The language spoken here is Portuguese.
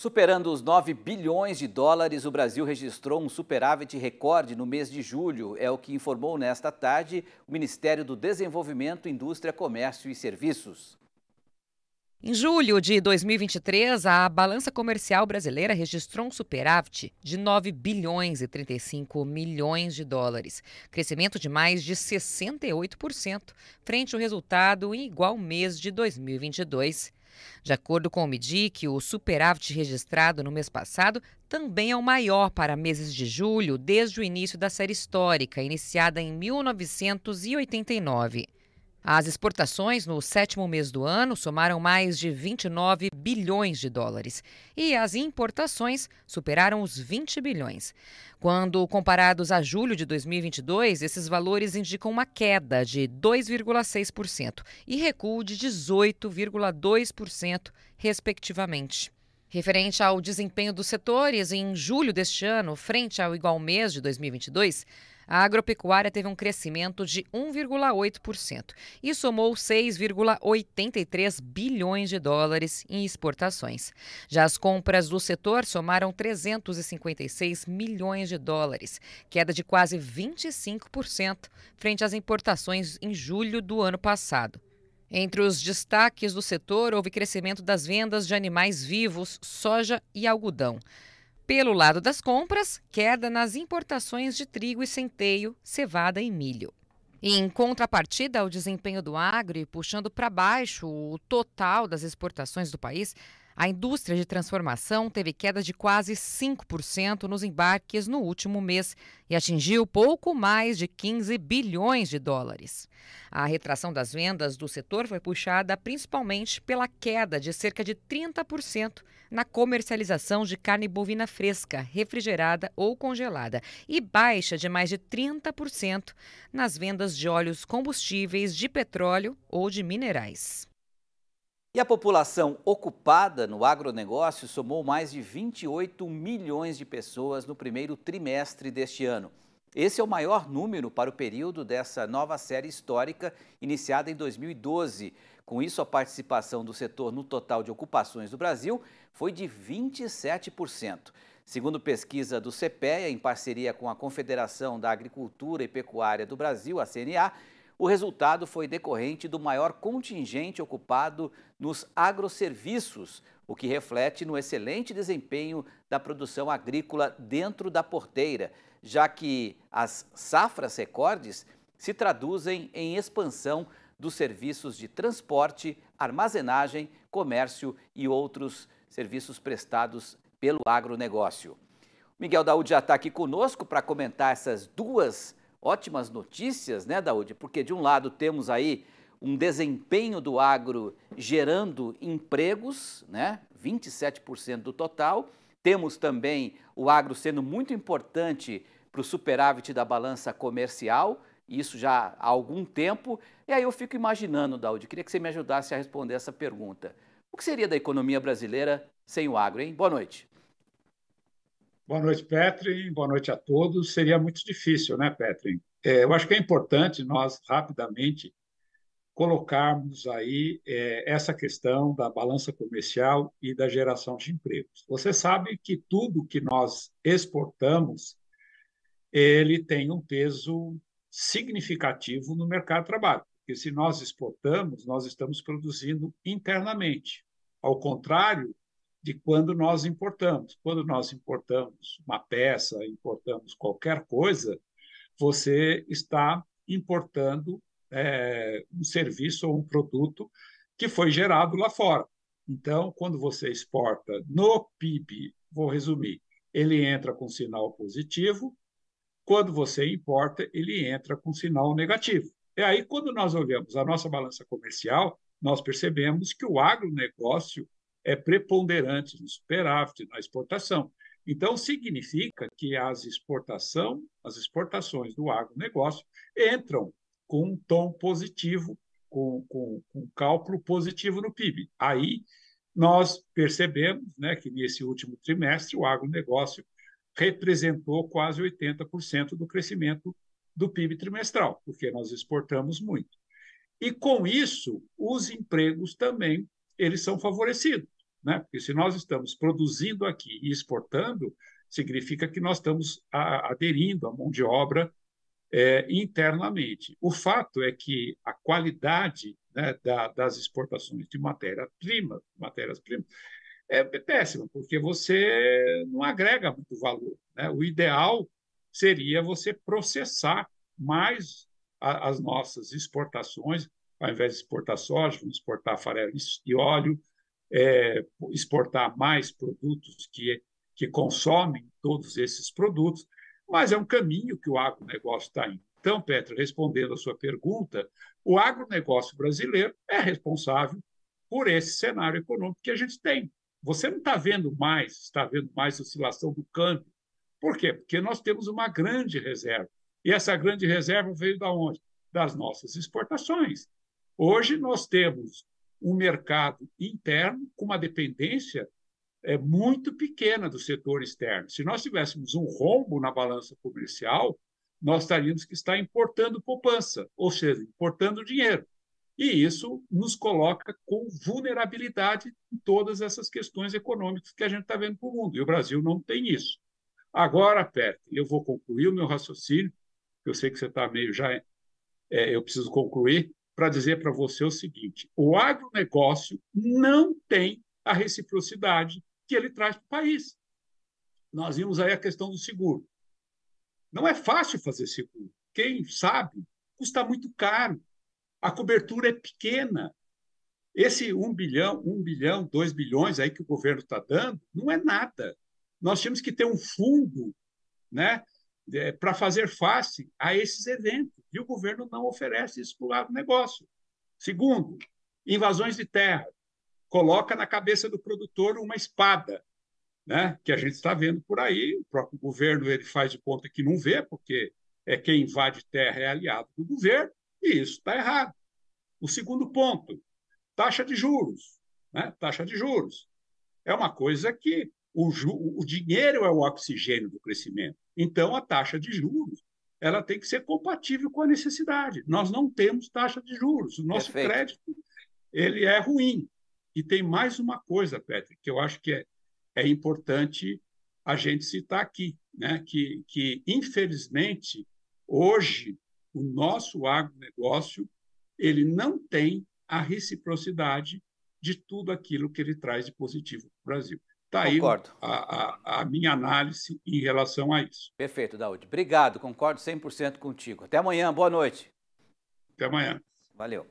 Superando os 9 bilhões de dólares, o Brasil registrou um superávit recorde no mês de julho. É o que informou nesta tarde o Ministério do Desenvolvimento, Indústria, Comércio e Serviços. Em julho de 2023, a balança comercial brasileira registrou um superávit de 9 bilhões e 35 milhões de dólares, crescimento de mais de 68% frente ao resultado em igual mês de 2022. De acordo com o MIDIC, o superávit registrado no mês passado também é o maior para meses de julho desde o início da série histórica, iniciada em 1989. As exportações no sétimo mês do ano somaram mais de 29 bilhões de dólares e as importações superaram os 20 bilhões. Quando comparados a julho de 2022, esses valores indicam uma queda de 2,6% e recuo de 18,2%, respectivamente. Referente ao desempenho dos setores, em julho deste ano, frente ao igual mês de 2022, a agropecuária teve um crescimento de 1,8% e somou 6,83 bilhões de dólares em exportações. Já as compras do setor somaram 356 milhões de dólares, queda de quase 25% frente às importações em julho do ano passado. Entre os destaques do setor, houve crescimento das vendas de animais vivos, soja e algodão. Pelo lado das compras, queda nas importações de trigo e centeio, cevada e milho. Em contrapartida ao desempenho do agro e puxando para baixo o total das exportações do país, a indústria de transformação teve queda de quase 5% nos embarques no último mês e atingiu pouco mais de 15 bilhões de dólares. A retração das vendas do setor foi puxada principalmente pela queda de cerca de 30% na comercialização de carne bovina fresca, refrigerada ou congelada e baixa de mais de 30% nas vendas de óleos combustíveis, de petróleo ou de minerais. E a população ocupada no agronegócio somou mais de 28 milhões de pessoas no primeiro trimestre deste ano. Esse é o maior número para o período dessa nova série histórica, iniciada em 2012. Com isso, a participação do setor no total de ocupações do Brasil foi de 27%. Segundo pesquisa do CPEA, em parceria com a Confederação da Agricultura e Pecuária do Brasil, a CNA, o resultado foi decorrente do maior contingente ocupado nos agroserviços, o que reflete no excelente desempenho da produção agrícola dentro da porteira, já que as safras recordes se traduzem em expansão dos serviços de transporte, armazenagem, comércio e outros serviços prestados pelo agronegócio. Miguel Daúde já está aqui conosco para comentar essas duas ótimas notícias, né, Daúde? Porque de um lado temos aí um desempenho do agro gerando empregos, né, 27% do total. Temos também o agro sendo muito importante para o superávit da balança comercial, isso já há algum tempo. E aí eu fico imaginando, Daúde, queria que você me ajudasse a responder essa pergunta. O que seria da economia brasileira sem o agro, hein? Boa noite. Boa noite, Petrin. Boa noite a todos. Seria muito difícil, né, Petrin? É, eu acho que é importante nós rapidamente colocarmos aí é, essa questão da balança comercial e da geração de empregos. Você sabe que tudo que nós exportamos ele tem um peso significativo no mercado de trabalho, porque se nós exportamos, nós estamos produzindo internamente. Ao contrário de quando nós importamos. Quando nós importamos uma peça, importamos qualquer coisa, você está importando é, um serviço ou um produto que foi gerado lá fora. Então, quando você exporta no PIB, vou resumir, ele entra com sinal positivo, quando você importa, ele entra com sinal negativo. E é aí, quando nós olhamos a nossa balança comercial, nós percebemos que o agronegócio é preponderante no superávit, na exportação. Então, significa que as, exportação, as exportações do agronegócio entram com um tom positivo, com, com, com um cálculo positivo no PIB. Aí, nós percebemos né, que nesse último trimestre o agronegócio representou quase 80% do crescimento do PIB trimestral, porque nós exportamos muito. E com isso, os empregos também eles são favorecidos. Né? Porque se nós estamos produzindo aqui e exportando, significa que nós estamos a, aderindo à mão de obra é, internamente. O fato é que a qualidade né, da, das exportações de matéria-prima, matérias-primas, é péssima, porque você não agrega muito valor. Né? O ideal seria você processar mais a, as nossas exportações, ao invés de exportar soja, vamos exportar farelo e óleo, é, exportar mais produtos que, que consomem todos esses produtos, mas é um caminho que o agronegócio está indo. Então, Petra, respondendo a sua pergunta, o agronegócio brasileiro é responsável por esse cenário econômico que a gente tem. Você não está vendo mais, está vendo mais oscilação do câmbio. Por quê? Porque nós temos uma grande reserva. E essa grande reserva veio da onde? Das nossas exportações. Hoje nós temos um mercado interno com uma dependência é, muito pequena do setor externo. Se nós tivéssemos um rombo na balança comercial, nós teríamos que estar importando poupança, ou seja, importando dinheiro. E isso nos coloca com vulnerabilidade em todas essas questões econômicas que a gente está vendo para o mundo. E o Brasil não tem isso. Agora, Pet, eu vou concluir o meu raciocínio, eu sei que você está meio já. É, eu preciso concluir para dizer para você o seguinte: o agronegócio não tem a reciprocidade que ele traz para o país. Nós vimos aí a questão do seguro. Não é fácil fazer seguro. Quem sabe, custa muito caro. A cobertura é pequena. Esse 1 bilhão, 1 bilhão, 2 bilhões aí que o governo está dando, não é nada. Nós tínhamos que ter um fundo né, é, para fazer face a esses eventos e o governo não oferece isso para o negócio. Segundo, invasões de terra. Coloca na cabeça do produtor uma espada, né? que a gente está vendo por aí. O próprio governo ele faz de conta que não vê, porque é quem invade terra é aliado do governo, e isso está errado. O segundo ponto, taxa de juros. Né? Taxa de juros. É uma coisa que o, o dinheiro é o oxigênio do crescimento. Então, a taxa de juros ela tem que ser compatível com a necessidade. Nós não temos taxa de juros, o nosso Perfeito. crédito ele é ruim. E tem mais uma coisa, Petra, que eu acho que é, é importante a gente citar aqui, né? que, que, infelizmente, hoje, o nosso agronegócio ele não tem a reciprocidade de tudo aquilo que ele traz de positivo para o Brasil. Está aí a, a, a, minha análise em relação a isso. Perfeito, Daúde. Obrigado, concordo 100% contigo. Até amanhã, boa noite. Até amanhã. Valeu.